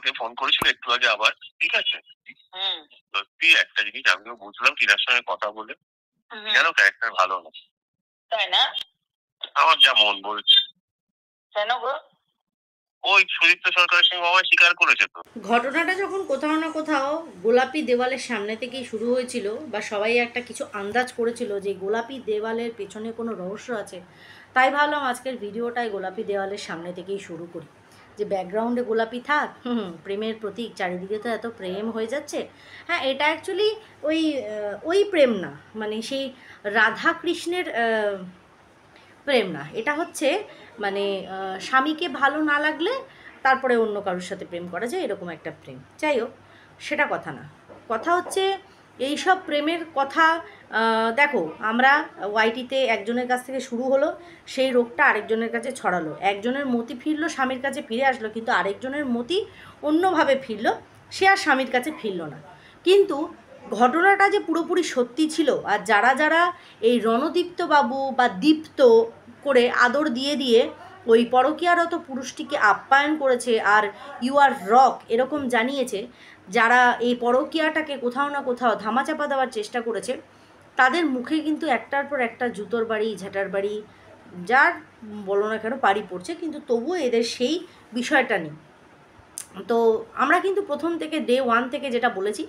আমাকে ফোন করেছিল একটু আগে আবার ঠিক আছে সত্যি একটা জিনিস আমিও বুঝলাম টিনার সঙ্গে কথা বলে কেন ক্যারেক্টার ভালো না তাই না আমার যা মন বলছে কেন ওই সুদীপ্ত সরকারের সঙ্গে স্বীকার করেছে তো ঘটনাটা যখন কোথাও না কোথাও গোলাপি দেওয়ালের সামনে থেকেই শুরু হয়েছিল বা সবাই একটা কিছু আন্দাজ করেছিল যে গোলাপি দেওয়ালের পেছনে কোনো রহস্য আছে তাই ভাবলাম আজকের ভিডিওটাই গোলাপি দেওয়ালের সামনে থেকেই শুরু করি যে ব্যাকগ্রাউন্ডে গোলাপি থাক হুম প্রেমের প্রতীক চারিদিকে তো এত প্রেম হয়ে যাচ্ছে হ্যাঁ এটা অ্যাকচুয়ালি ওই ওই প্রেম না মানে সেই রাধা কৃষ্ণের প্রেম না এটা হচ্ছে মানে স্বামীকে ভালো না লাগলে তারপরে অন্য কারোর সাথে প্রেম করা যায় এরকম একটা প্রেম যাই হোক সেটা কথা না কথা হচ্ছে এই সব প্রেমের কথা দেখো আমরা ওয়াইটিতে একজনের কাছ থেকে শুরু হলো সেই রোগটা আরেকজনের কাছে ছড়ালো একজনের মতি ফিরলো স্বামীর কাছে ফিরে আসলো কিন্তু আরেকজনের মতি অন্যভাবে ফিরলো সে আর স্বামীর কাছে ফিরলো না কিন্তু ঘটনাটা যে পুরোপুরি সত্যি ছিল আর যারা যারা এই রণদীপ্ত বাবু বা দীপ্ত করে আদর দিয়ে দিয়ে ওই পরকীয়ারত পুরুষটিকে আপ্যায়ন করেছে আর ইউ আর রক এরকম জানিয়েছে যারা এই পরকীয়াটাকে কোথাও না কোথাও ধামাচাপা দেওয়ার চেষ্টা করেছে তাদের মুখে কিন্তু একটার পর একটা জুতোর বাড়ি ঝাঁটার বাড়ি যার বলো না কেন পাড়ি পড়ছে কিন্তু তবুও এদের সেই বিষয়টা নেই তো আমরা কিন্তু প্রথম থেকে ডে ওয়ান থেকে যেটা বলেছি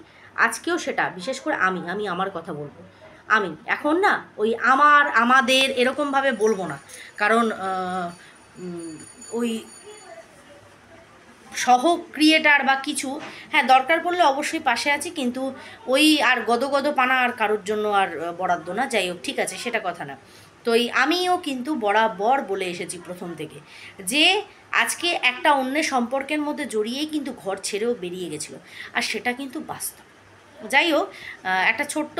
আজকেও সেটা বিশেষ করে আমি আমি আমার কথা বলবো আমি এখন না ওই আমার আমাদের এরকমভাবে বলবো না কারণ ওই সহ ক্রিয়েটার বা কিছু হ্যাঁ দরকার পড়লে অবশ্যই পাশে আছি কিন্তু ওই আর গদগদ পানা আর কারোর জন্য আর বরাদ্দ না যাই হোক ঠিক আছে সেটা কথা না তো এই আমিও কিন্তু বরাবর বলে এসেছি প্রথম থেকে যে আজকে একটা অন্যের সম্পর্কের মধ্যে জড়িয়েই কিন্তু ঘর ছেড়েও বেরিয়ে গেছিলো আর সেটা কিন্তু বাস্তব যাই হোক একটা ছোট্ট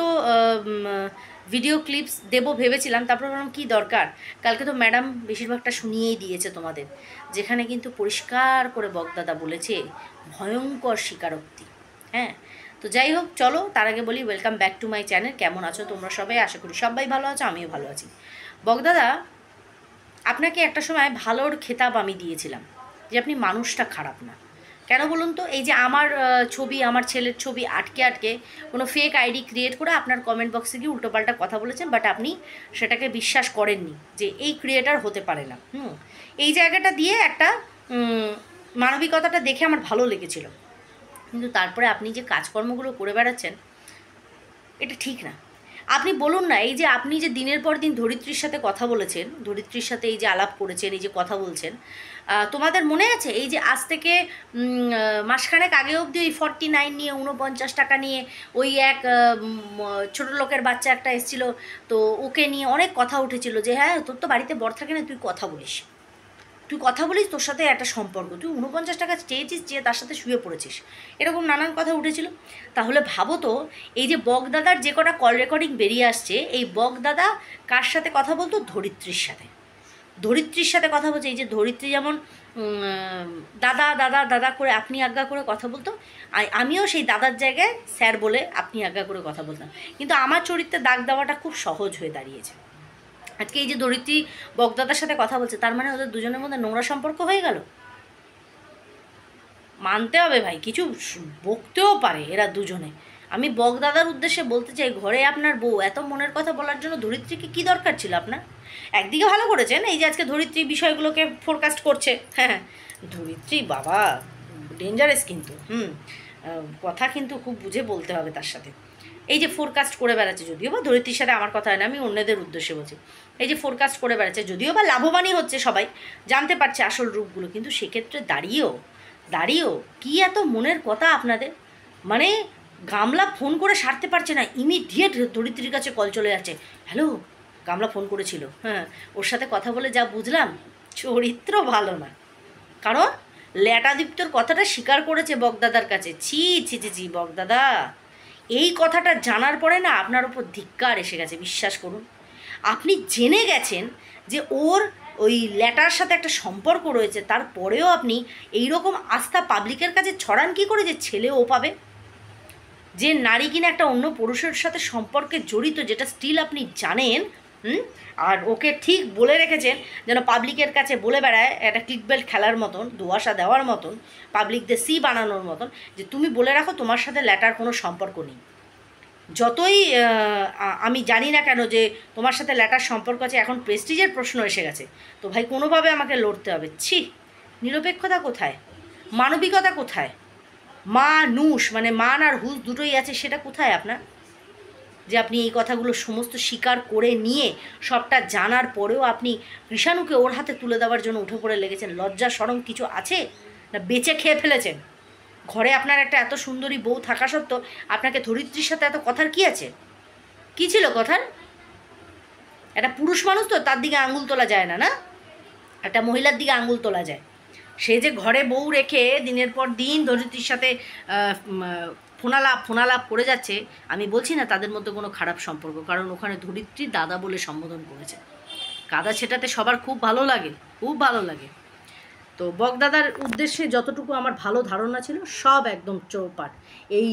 ভিডিও ক্লিপস দেব ভেবেছিলাম তারপর ভাবলাম কী দরকার কালকে তো ম্যাডাম বেশিরভাগটা শুনিয়েই দিয়েছে তোমাদের যেখানে কিন্তু পরিষ্কার করে বকদাদা বলেছে ভয়ঙ্কর স্বীকারোক্তি হ্যাঁ তো যাই হোক চলো তার আগে বলি welcome back to my channel কেমন আছো তোমরা সবাই আশা করি সবাই ভালো আছো আমিও ভালো আছি বকদাদা আপনাকে একটা সময় ভালোর খেতাব আমি দিয়েছিলাম যে আপনি মানুষটা খারাপ না কেন বলুন তো এই যে আমার ছবি আমার ছেলের ছবি আটকে আটকে কোনো ফেক আইডি ক্রিয়েট করে আপনার কমেন্ট বক্সে গিয়ে উল্টোপাল্টা কথা বলেছেন বাট আপনি সেটাকে বিশ্বাস করেননি যে এই ক্রিয়েটার হতে পারে না হুম এই জায়গাটা দিয়ে একটা মানবিকতাটা দেখে আমার ভালো লেগেছিল কিন্তু তারপরে আপনি যে কাজকর্মগুলো করে বেড়াচ্ছেন এটা ঠিক না আপনি বলুন না এই যে আপনি যে দিনের পর দিন ধরিত্রীর সাথে কথা বলেছেন ধরিত্রীর সাথে এই যে আলাপ করেছেন এই যে কথা বলছেন তোমাদের মনে আছে এই যে আজ থেকে মাসখানেক আগে অবধি ওই ফর্টি নাইন নিয়ে উনপঞ্চাশ টাকা নিয়ে ওই এক ছোট লোকের বাচ্চা একটা এসেছিলো তো ওকে নিয়ে অনেক কথা উঠেছিল যে হ্যাঁ তোর তো বাড়িতে বর থাকে না তুই কথা বলিস তুই কথা বলিস তোর সাথে একটা সম্পর্ক তুই উনপঞ্চাশ টাকা চেয়েছিস যে তার সাথে শুয়ে পড়েছিস এরকম নানান কথা উঠেছিল তাহলে ভাবো তো এই যে বগদাদার যে কটা কল রেকর্ডিং বেরিয়ে আসছে এই বগদাদা কার সাথে কথা বলতো ধরিত্রীর সাথে ধরিত্রীর সাথে কথা বলছে এই যে ধরিত্রী যেমন দাদা দাদা দাদা করে আপনি আজ্ঞা করে কথা বলতো আমিও সেই দাদার জায়গায় স্যার বলে আপনি আজ্ঞা করে কথা বলতাম কিন্তু আমার চরিত্রে দাগ দেওয়াটা খুব সহজ হয়ে দাঁড়িয়েছে আজকে এই যে দরিদ্রী বকদাদার সাথে কথা বলছে তার মানে ওদের দুজনের মধ্যে নোংরা সম্পর্ক হয়ে গেল মানতে হবে ভাই কিছু বকতেও পারে এরা দুজনে আমি বকদাদার উদ্দেশ্যে বলতে চাই ঘরে আপনার বউ এত মনের কথা বলার জন্য ধরিত্রীকে কি দরকার ছিল আপনার একদিকে ভালো করেছেন এই যে আজকে ধরিত্রী বিষয়গুলোকে ফোরকাস্ট করছে হ্যাঁ ধরিত্রী হ্যাঁ। বাবা ডেঞ্জারাস কিন্তু হুম কথা কিন্তু খুব বুঝে বলতে হবে তার সাথে এই যে ফোরকাস্ট করে বেড়াচ্ছে যদিও বা ধরিত্রীর সাথে আমার কথা হয় না আমি অন্যদের উদ্দেশ্যে বলছি এই যে ফোরকাস্ট করে বেড়াচ্ছে যদিও বা লাভবানই হচ্ছে সবাই জানতে পারছে আসল রূপগুলো কিন্তু সেক্ষেত্রে দাঁড়িয়েও দাঁড়িয়েও কী এত মনের কথা আপনাদের মানে গামলা ফোন করে সারতে পারছে না ইমিডিয়েট ধরিত্রীর কাছে কল চলে যাচ্ছে হ্যালো গামলা ফোন করেছিল হ্যাঁ ওর সাথে কথা বলে যা বুঝলাম চরিত্র ভালো না কারণ ল্যাটাদীপ্তর কথাটা স্বীকার করেছে বগদাদার কাছে ছি ছি ছি ছি বগদাদা এই কথাটা জানার পরে না আপনার ওপর ধিক্কার এসে গেছে বিশ্বাস করুন আপনি জেনে গেছেন যে ওর ওই ল্যাটার সাথে একটা সম্পর্ক রয়েছে তারপরেও আপনি এই রকম আস্থা পাবলিকের কাছে ছড়ান কি করে যে ছেলে ও পাবে যে নারী কিনা একটা অন্য পুরুষের সাথে সম্পর্কে জড়িত যেটা স্টিল আপনি জানেন হুম আর ওকে ঠিক বলে রেখেছেন যেন পাবলিকের কাছে বলে বেড়ায় একটা কিকবেল্ট খেলার মতন দুয়াশা দেওয়ার মতন পাবলিকদের সি বানানোর মতন যে তুমি বলে রাখো তোমার সাথে ল্যাটার কোনো সম্পর্ক নেই যতই আমি জানি না কেন যে তোমার সাথে ল্যাটার সম্পর্ক আছে এখন প্রেস্টিজের প্রশ্ন এসে গেছে তো ভাই কোনোভাবে আমাকে লড়তে হবে ছি নিরপেক্ষতা কোথায় মানবিকতা কোথায় মানুষ মানে মান আর হুস দুটোই আছে সেটা কোথায় আপনার যে আপনি এই কথাগুলো সমস্ত স্বীকার করে নিয়ে সবটা জানার পরেও আপনি কৃষাণুকে ওর হাতে তুলে দেওয়ার জন্য উঠে পড়ে লেগেছেন লজ্জা সরম কিছু আছে না বেঁচে খেয়ে ফেলেছেন ঘরে আপনার একটা এত সুন্দরী বউ থাকা সত্ত্বেও আপনাকে ধরিত্রীর সাথে এত কথার কি আছে কি ছিল কথার একটা পুরুষ মানুষ তো তার দিকে আঙুল তোলা যায় না না একটা মহিলার দিকে আঙুল তোলা যায় সে যে ঘরে বউ রেখে দিনের পর দিন ধরিত্রীর সাথে ফোনালাপ ফোনালাপ করে যাচ্ছে আমি বলছি না তাদের মধ্যে কোনো খারাপ সম্পর্ক কারণ ওখানে ধরিত্রী দাদা বলে সম্বোধন করেছে কাদা সেটাতে সবার খুব ভালো লাগে খুব ভালো লাগে তো বকদাদার উদ্দেশ্যে যতটুকু আমার ভালো ধারণা ছিল সব একদম চৌপাট এই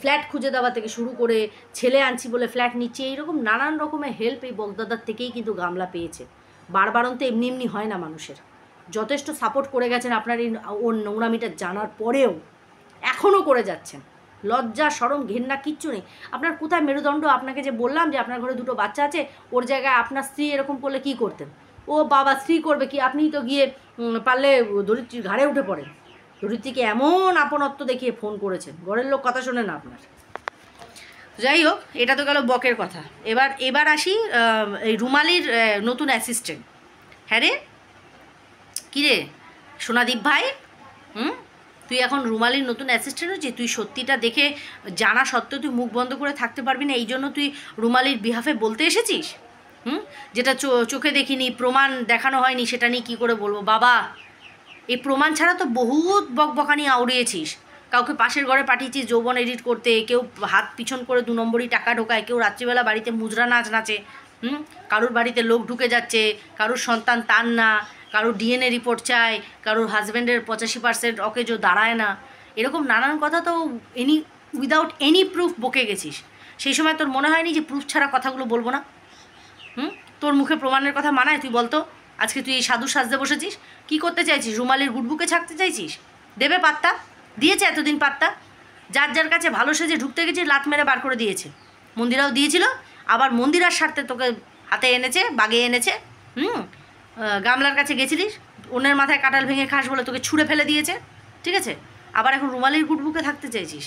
ফ্ল্যাট খুঁজে দেওয়া থেকে শুরু করে ছেলে আনছি বলে ফ্ল্যাট নিচ্ছে এইরকম নানান রকমের হেল্প এই বকদাদার থেকেই কিন্তু গামলা পেয়েছে বারবারন্তে এমনি এমনি হয় না মানুষের যথেষ্ট সাপোর্ট করে গেছেন আপনার এই ওর নোংরামিটা জানার পরেও এখনও করে যাচ্ছেন লজ্জা সরম ঘেন্না কিচ্ছু নেই আপনার কোথায় মেরুদণ্ড আপনাকে যে বললাম যে আপনার ঘরে দুটো বাচ্চা আছে ওর জায়গায় আপনার স্ত্রী এরকম করলে কি করতেন ও বাবা স্ত্রী করবে কি আপনি তো গিয়ে পারলে দরিদ্রীর ঘাড়ে উঠে পড়েন দরিদ্রীকে এমন আপনত্ব দেখিয়ে ফোন করেছেন ঘরের লোক কথা শোনে না আপনার যাই হোক এটা তো গেল বকের কথা এবার এবার আসি এই রুমালির নতুন অ্যাসিস্ট্যান্ট হ্যাঁ রে কিরে সোনাদীপ ভাই হুম তুই এখন রুমালির নতুন অ্যাসিস্ট্যান্ট হচ্ছিস তুই সত্যিটা দেখে জানা সত্ত্বেও তুই মুখ বন্ধ করে থাকতে পারবি না এই জন্য তুই রুমালির বিহাফে বলতে এসেছিস হুম যেটা চোখে দেখিনি প্রমাণ দেখানো হয়নি সেটা নিয়ে কী করে বলবো বাবা এই প্রমাণ ছাড়া তো বহুত বকবকানি আউড়িয়েছিস কাউকে পাশের ঘরে পাঠিয়েছিস যৌবন এডিট করতে কেউ হাত পিছন করে দু নম্বরই টাকা ঢোকায় কেউ রাত্রিবেলা বাড়িতে মুজরা নাচ নাচে হুম কারুর বাড়িতে লোক ঢুকে যাচ্ছে কারোর সন্তান তার না কারোর ডিএনএ রিপোর্ট চায় কারোর হাজব্যান্ডের পঁচাশি পার্সেন্ট অকেজো দাঁড়ায় না এরকম নানান কথা তো এনি উইদাউট এনি প্রুফ বকে গেছিস সেই সময় তোর মনে হয়নি যে প্রুফ ছাড়া কথাগুলো বলবো না হুম তোর মুখে প্রমাণের কথা মানায় তুই বলতো আজকে তুই এই সাধু সাজতে বসেছিস কি করতে চাইছিস রুমালের গুটবুকে ছাকতে চাইছিস দেবে পাত্তা দিয়েছে এতদিন পাত্তা যার যার কাছে ভালো সেজে ঢুকতে গেছে লাত মেরে বার করে দিয়েছে মন্দিরাও দিয়েছিল আবার মন্দিরার স্বার্থে তোকে হাতে এনেছে বাগে এনেছে হুম গামলার কাছে গেছিলিস অন্যের মাথায় কাটাল ভেঙে খাস বলে তোকে ছুঁড়ে ফেলে দিয়েছে ঠিক আছে আবার এখন রুমালির গুটবুকে থাকতে চেয়েছিস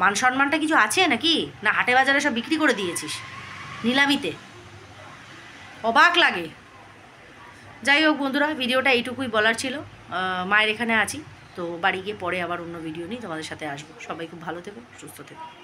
মান সম্মানটা কিছু আছে নাকি না হাটে বাজারে সব বিক্রি করে দিয়েছিস নিলামিতে অবাক লাগে যাই হোক বন্ধুরা ভিডিওটা এইটুকুই বলার ছিল মায়ের এখানে আছি তো বাড়ি গিয়ে পরে আবার অন্য ভিডিও নিয়ে তোমাদের সাথে আসবো সবাই খুব ভালো থেকো সুস্থ থেকো